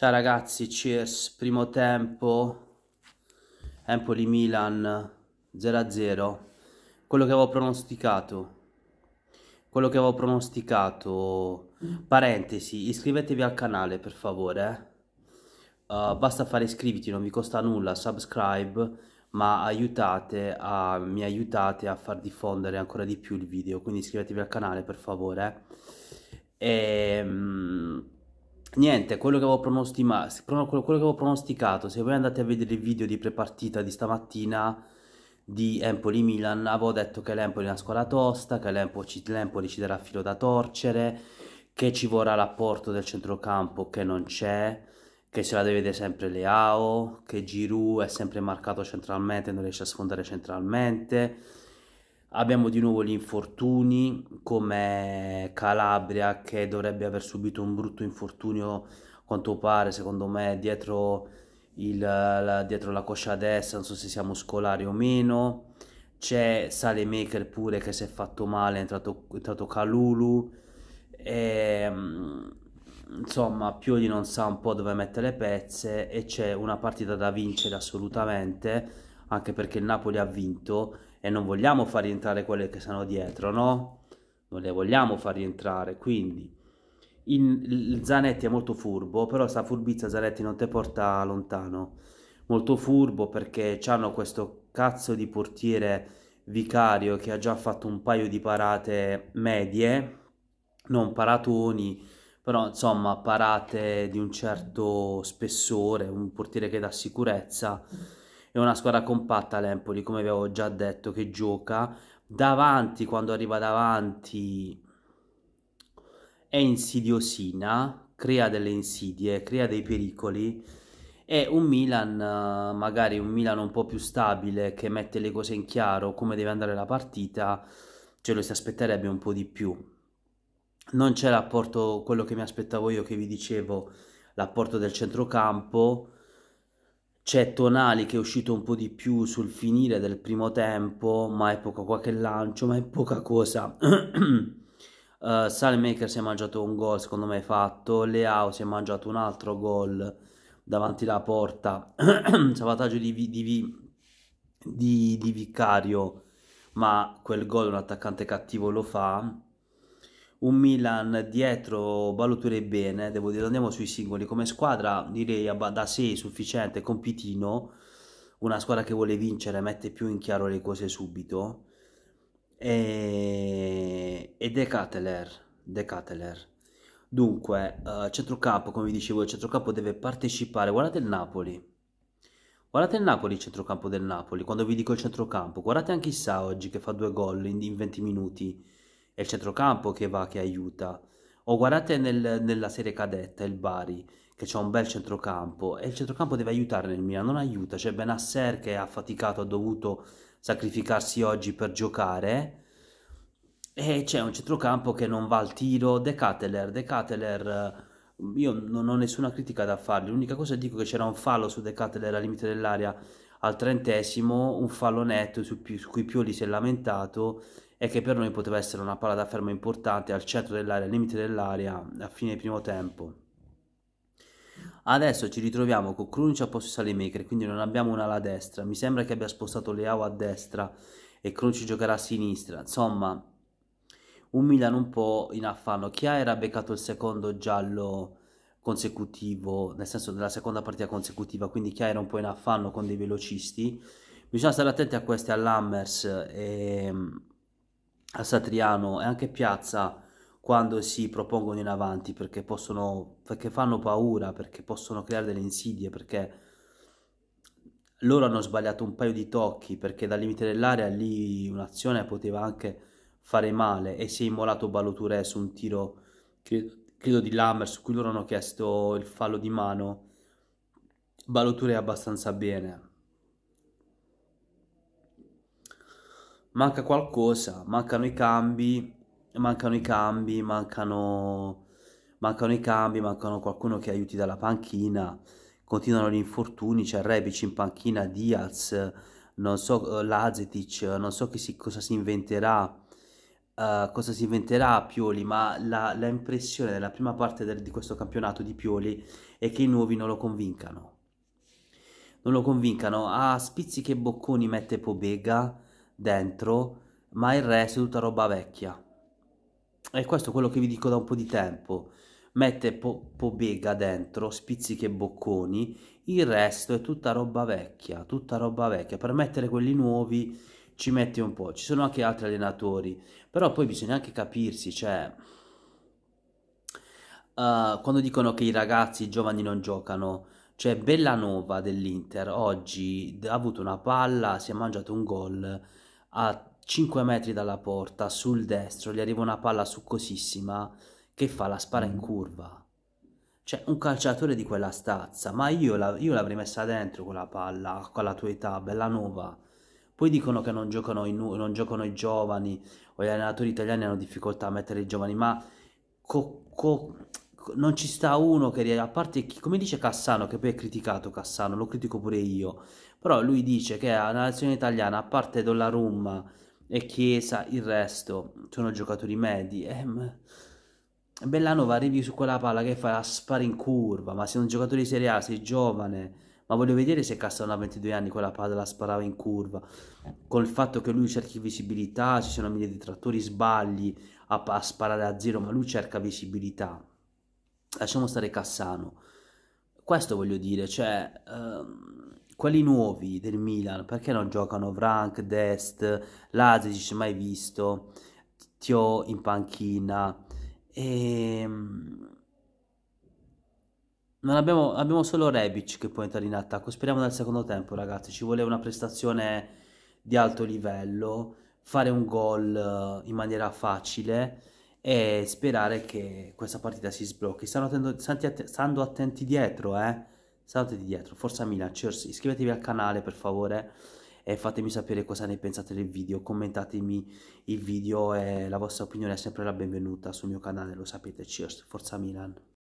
Ciao ragazzi, cheers, primo tempo, Empoli-Milan 0-0, quello che avevo pronosticato, quello che avevo pronosticato, parentesi, iscrivetevi al canale per favore, uh, basta fare iscriviti, non vi costa nulla, subscribe, ma aiutate a, mi aiutate a far diffondere ancora di più il video, quindi iscrivetevi al canale per favore. E, um, Niente, quello che avevo, quello che avevo pronosticato, se voi andate a vedere il video di prepartita di stamattina di Empoli-Milan, avevo detto che l'Empoli è una squadra tosta, che l'Empoli ci darà filo da torcere, che ci vorrà l'apporto del centrocampo che non c'è, che se la deve vedere sempre Leao, che Giroud è sempre marcato centralmente e non riesce a sfondare centralmente, Abbiamo di nuovo gli infortuni come Calabria che dovrebbe aver subito un brutto infortunio, quanto pare, secondo me, dietro, il, la, dietro la coscia destra, non so se siamo scolari o meno. C'è Sale Maker pure che si è fatto male, è entrato, è entrato Calulu. E, mm, insomma, Pioli non sa un po' dove mettere le pezze e c'è una partita da vincere assolutamente anche perché il Napoli ha vinto e non vogliamo far rientrare quelle che sono dietro, no? Non le vogliamo far rientrare, quindi il, il Zanetti è molto furbo, però sta furbizia Zanetti non te porta lontano. Molto furbo perché hanno questo cazzo di portiere vicario che ha già fatto un paio di parate medie, non paratoni, però insomma parate di un certo spessore, un portiere che dà sicurezza è una squadra compatta l'Empoli, come vi avevo già detto, che gioca davanti, quando arriva davanti è insidiosina, crea delle insidie, crea dei pericoli e un Milan, magari un Milan un po' più stabile, che mette le cose in chiaro, come deve andare la partita, ce lo si aspetterebbe un po' di più. Non c'è l'apporto, quello che mi aspettavo io, che vi dicevo, l'apporto del centrocampo, c'è Tonali che è uscito un po' di più sul finire del primo tempo, ma è poca qua che lancio, ma è poca cosa. uh, eh, Salemaker si è mangiato un gol, secondo me è fatto. Leao si è mangiato un altro gol davanti alla porta. Salvataggio di, di, di, di Vicario, ma quel gol un attaccante cattivo lo fa un Milan dietro valuterei bene, devo dire andiamo sui singoli, come squadra direi da 6 sufficiente, compitino, una squadra che vuole vincere mette più in chiaro le cose subito, e, e Decathlon, Decathlon. Dunque, uh, centrocampo, come vi dicevo, il centrocampo deve partecipare. Guardate il Napoli. Guardate il Napoli, il centrocampo del Napoli. Quando vi dico il centrocampo, guardate anche Issa oggi che fa due gol in, in 20 minuti è il centrocampo che va, che aiuta. O guardate nel, nella serie cadetta, il Bari, che c'è un bel centrocampo, e il centrocampo deve aiutare nel Milan, non aiuta. C'è Benasser che ha faticato, ha dovuto sacrificarsi oggi per giocare, e c'è un centrocampo che non va al tiro. De Cateler, De Cateler io non ho nessuna critica da fargli. L'unica cosa dico è che c'era un fallo su De Cateler al limite dell'area al trentesimo, un fallo netto su, più, su, cui Pioli si è lamentato e che per noi poteva essere una palla da fermo importante al centro dell'area, al limite dell'area, a fine primo tempo. Adesso ci ritroviamo con Krunic a posto di Salemaker, quindi non abbiamo un'ala a destra. Mi sembra che abbia spostato Leao a destra e Krunic giocherà a sinistra. Insomma, un Milan un po' in affanno. Chiara ha beccato il secondo giallo consecutivo, nel senso della seconda partita consecutiva, quindi Chiara un po' in affanno con dei velocisti. Bisogna stare attenti a queste all'Hammers e a Satriano e anche Piazza quando si propongono in avanti perché possono perché fanno paura perché possono creare delle insidie perché loro hanno sbagliato un paio di tocchi perché dal limite dell'area lì un'azione poteva anche fare male e si è immolato Baloture su un tiro credo di Lammer su cui loro hanno chiesto il fallo di mano Baloture abbastanza bene manca qualcosa, mancano i cambi, mancano i cambi, mancano, mancano i cambi, mancano qualcuno che aiuti dalla panchina, continuano gli infortuni, c'è Rebic in panchina, Diaz, non so, eh, Lazetic, non so si, cosa si inventerà, uh, cosa si inventerà Pioli, ma la, la impressione della prima parte del, di questo campionato di Pioli è che i nuovi non lo convincano. Non lo convincano, a ah, spizzichi e bocconi mette Pobega, dentro, ma il resto è tutta roba vecchia. E questo è quello che vi dico da un po' di tempo. Mette po- bega dentro, spizziche bocconi, il resto è tutta roba vecchia, tutta roba vecchia. Per mettere quelli nuovi ci metti un po'. Ci sono anche altri allenatori, però poi bisogna anche capirsi, cioè... Uh, quando dicono che i ragazzi, i giovani non giocano, cioè Bellanova dell'Inter oggi ha avuto una palla, si è mangiato un gol a 5 metri dalla porta, sul destro, gli arriva una palla succosissima che fa la spara in mm. curva. Cioè, un calciatore di quella stazza, ma io, la, io l'avrei messa dentro quella palla, con la tua età, bella nuova. Poi dicono che non giocano, i, non giocano i giovani, o gli allenatori italiani hanno difficoltà a mettere i giovani, ma co, co, non ci sta uno che, a parte, chi, come dice Cassano, che poi è criticato Cassano, lo critico pure io, però lui dice che nella nazione italiana, a parte Donnarumma e Chiesa, il resto sono giocatori medi. Eh, Bellanova arrivi su quella palla che fa la spara in curva, ma sei un giocatore di Serie A, sei giovane, ma voglio vedere se Cassano a 22 anni quella palla la sparava in curva, con il fatto che lui cerchi visibilità, ci sono mille detrattori, sbagli a, a sparare a zero, ma lui cerca visibilità lasciamo stare Cassano. Questo voglio dire, cioè, ehm, quelli nuovi del Milan, perché non giocano Vrank, Dest, Lazic, mai visto, Tio in panchina, e... Ehm, non abbiamo, abbiamo solo Rebic che può entrare in attacco, speriamo dal secondo tempo ragazzi, ci vuole una prestazione di alto livello, fare un gol eh, in maniera facile e sperare che questa partita si sblocchi. Stanno attendo, stanti, stando attenti dietro, eh? State dietro, forza Milan, cheers, iscrivetevi al canale per favore e fatemi sapere cosa ne pensate del video, commentatemi il video e la vostra opinione è sempre la benvenuta sul mio canale, lo sapete, cheers, forza Milan.